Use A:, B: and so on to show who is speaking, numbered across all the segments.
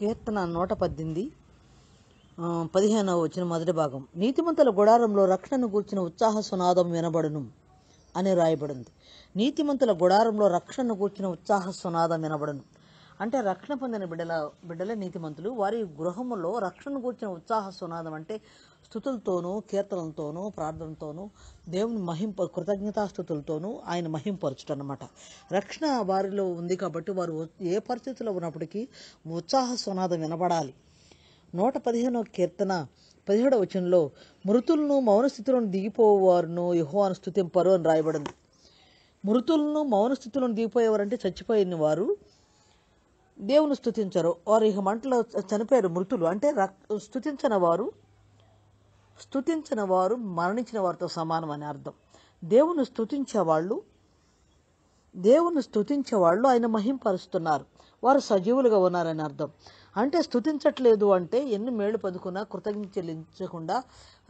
A: కీర్తన నూట పద్దెనిమిది పదిహేనవ వచ్చిన మొదటి భాగం నీతిమంతుల గుడారంలో రక్షణను గూర్చిన ఉత్సాహ సునాదం వినబడును అని రాయబడింది నీతిమంతుల గుడారంలో రక్షణను గూర్చిన ఉత్సాహ సునాదం వినబడును అంటే రక్షణ పొందిన బిడ్డల బిడ్డలే నీతిమంతులు వారి గృహములో రక్షణ కూర్చిన ఉత్సాహ సునాదం అంటే స్థుతులతోనూ కీర్తనలతోనూ ప్రార్థనతోనూ దేవుని మహింప కృతజ్ఞతాస్థుతులతోనూ ఆయన మహింపరచుట అనమాట రక్షణ వారిలో ఉంది కాబట్టి వారు ఏ పరిస్థితుల్లో ఉన్నప్పటికీ ఉత్సాహ సునాదం వినబడాలి నూట పదిహేనో కీర్తన పదిహేడవ వచనంలో మృతులను మౌన మౌనస్థితులను దిగిపోవారును యుహోను స్థుతింపరు అని రాయబడింది మృతులను మౌనస్థితులను దిగిపోయేవారంటే చచ్చిపోయిన వారు దేవుని స్థుతించరు వారు ఇక మంటలో చనిపోయారు మృతులు అంటే స్థుతించిన వారు స్థుతించిన వారు మరణించిన వారితో సమానం అని అర్థం దేవుని స్థుతించేవాళ్ళు దేవుని స్థుతించేవాళ్ళు ఆయన మహింపరుస్తున్నారు వారు సజీవులుగా ఉన్నారని అర్థం అంటే స్థుతించట్లేదు అంటే ఎన్ని మేళ్ళు పొందుకున్నా కృతజ్ఞత చెల్లించకుండా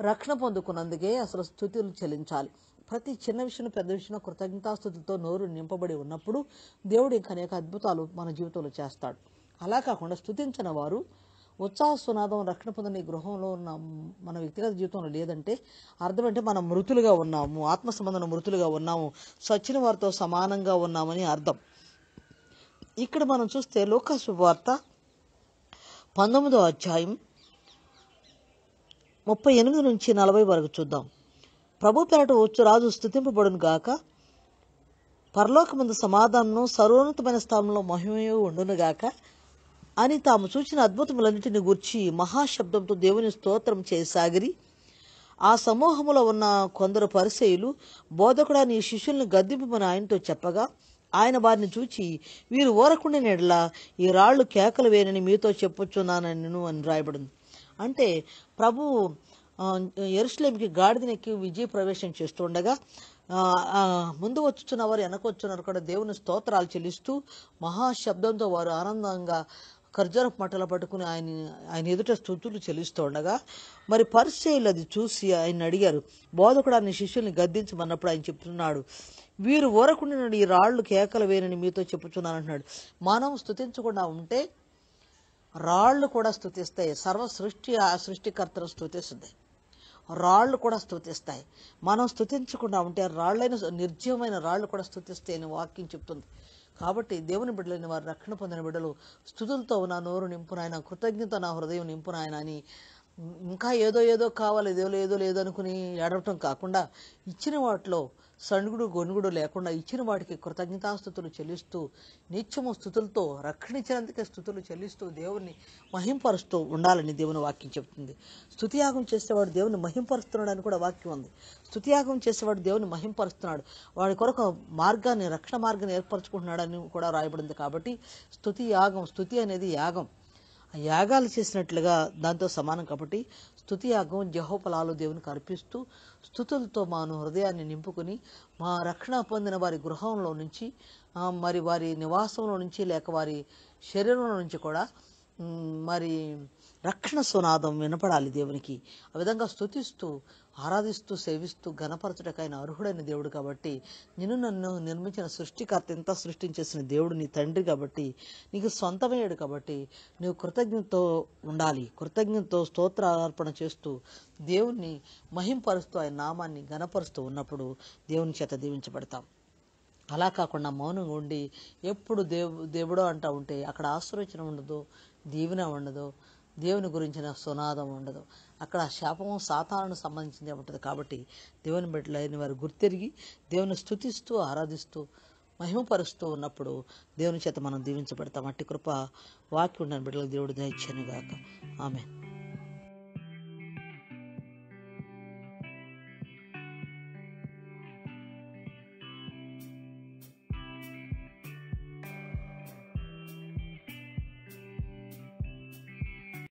A: రక్షణ పొందుకున్నందుకే అసలు స్థుతులు చెల్లించాలి ప్రతి చిన్న విషయం పెద్ద విషయం కృతజ్ఞతాస్థుతితో నోరు నింపబడి ఉన్నప్పుడు దేవుడు ఇంకా అనేక అద్భుతాలు మన జీవితంలో చేస్తాడు అలా కాకుండా స్థుతించిన వారు ఉత్సాహ సునాదం రక్షణ పొందని గృహంలో ఉన్న మన వ్యక్తిగత జీవితంలో లేదంటే అర్థం అంటే మనం మృతులుగా ఉన్నాము ఆత్మ సంబంధం మృతులుగా ఉన్నాము సచిన వారితో సమానంగా ఉన్నామని అర్థం ఇక్కడ మనం చూస్తే లోక శుభవార్త పంతొమ్మిదో అధ్యాయం ముప్పై ఎనిమిది నుంచి నలభై వరకు చూద్దాం ప్రభు పెరట వచ్చు రాజు స్థుతింపబడును గాక పరలోకమందు సమాధానం సర్వోన్నతమైన స్థానంలో ఉండును ఉండునుగాక అని తాము చూసిన అద్భుతములన్నింటిని గుర్చి మహాశబ్దంతో దేవుని స్తోత్రం చేసాగిరి ఆ సమూహములో ఉన్న కొందరు పరిశైలు బోధకుడా నీ శిష్యుల్ని గద్దింపమని ఆయనతో చెప్పగా ఆయన వారిని చూచి వీరు ఓరకుండా నెడలా ఈ రాళ్ళు కేకలు వేనని మీతో చెప్పొచ్చున్నానని అని రాయబడింది అంటే ప్రభు ఎరుస్లేంకి గాడిదనెక్కి విజయ ప్రవేశం చేస్తుండగా ముందు వచ్చున్న వారు వెనకొచ్చున్నారు కూడా దేవుని స్తోత్రాలు చెల్లిస్తూ మహాశబ్దంతో వారు ఆనందంగా ఖర్జర మటలు పట్టుకుని ఆయన ఆయన ఎదుట స్థుతులు చెల్లిస్తుండగా మరి పరిచయలు అది చూసి ఆయన అడిగారు బోధకుడు ఆయన శిష్యుల్ని గద్దించమన్నప్పుడు ఆయన చెప్తున్నాడు వీరు ఊరకుండా ఈ రాళ్ళు కేకలు వేనని మీతో చెప్పుచున్నాను అంటున్నాడు మనం స్థుతించకుండా ఉంటే రాళ్ళు కూడా స్థుతిస్తాయి సర్వ సృష్టి ఆ సృష్టికర్తను స్థుతిస్తుంది రాళ్ళు కూడా స్థుతిస్తాయి మనం స్థుతించకుండా ఉంటే రాళ్ళైన నిర్జీవమైన రాళ్ళు కూడా స్థుతిస్తే అని వాక్యం చెప్తుంది కాబట్టి దేవుని బిడ్డలైన వారు రక్షణ పొందిన బిడ్డలు స్థుతులతో నా నోరు నింపునాయన కృతజ్ఞత నా హృదయం నింపునాయన అని ఇంకా ఏదో ఏదో కావాలి ఏదో లేదో లేదో అనుకుని ఏడవటం కాకుండా ఇచ్చిన వాటిలో సణుగుడు గొనుగుడు లేకుండా ఇచ్చిన వాటికి కృతజ్ఞతాస్థుతులు చెల్లిస్తూ నిత్యము స్థుతులతో రక్షణించినందుకే స్థుతులు చెల్లిస్తూ దేవుణ్ణి మహింపరుస్తూ ఉండాలని దేవుని వాక్యం చెబుతుంది స్థుతియాగం చేసేవాడు దేవుని అని కూడా వాక్యం ఉంది స్థుతియాగం చేసేవాడు దేవుని మహింపరుస్తున్నాడు వాడి కొరకు మార్గాన్ని రక్షణ మార్గాన్ని ఏర్పరచుకుంటున్నాడని కూడా రాయబడింది కాబట్టి స్థుతి యాగం స్థుతి అనేది యాగం యాగాలు చేసినట్లుగా దాంతో సమానం కాబట్టి స్థుతి యాగం జహోపలాలు దేవునికి అర్పిస్తూ స్థుతులతో మాను హృదయాన్ని నింపుకుని మా రక్షణ పొందిన వారి గృహంలో నుంచి మరి వారి నివాసంలో నుంచి లేక వారి శరీరంలో నుంచి కూడా మరి రక్షణ సునాదం వినపడాలి దేవునికి ఆ విధంగా స్థుతిస్తూ ఆరాధిస్తూ సేవిస్తూ ఘనపరచుటకైన అర్హుడైన దేవుడు కాబట్టి నిన్ను నన్ను నిర్మించిన సృష్టికర్త ఎంత సృష్టించేసిన దేవుడు నీ తండ్రి కాబట్టి నీకు సొంతమయ్యాడు కాబట్టి నువ్వు కృతజ్ఞతతో ఉండాలి కృతజ్ఞతతో అర్పణ చేస్తూ దేవుణ్ణి మహింపరుస్తూ ఆయన నామాన్ని ఘనపరుస్తూ ఉన్నప్పుడు దేవుని చేత దీవించబడతాం అలా కాకుండా మౌనంగా ఉండి ఎప్పుడు దేవు దేవుడో అంటూ ఉంటే అక్కడ ఆశ్రయించడం ఉండదు దీవెన ఉండదు దేవుని గురించిన సునాదం ఉండదు అక్కడ శాపము సాతాను సంబంధించిందే ఉంటుంది కాబట్టి దేవుని బిడ్డలైన వారు గుర్తిరిగి దేవుని స్థుతిస్తూ ఆరాధిస్తూ మహిమపరుస్తూ ఉన్నప్పుడు దేవుని చేత మనం దీవించబడతాం అట్టి కృప వాక్యం ఉండని బిడ్డలకు దేవుడు దయచ్చాను గాక ఆమె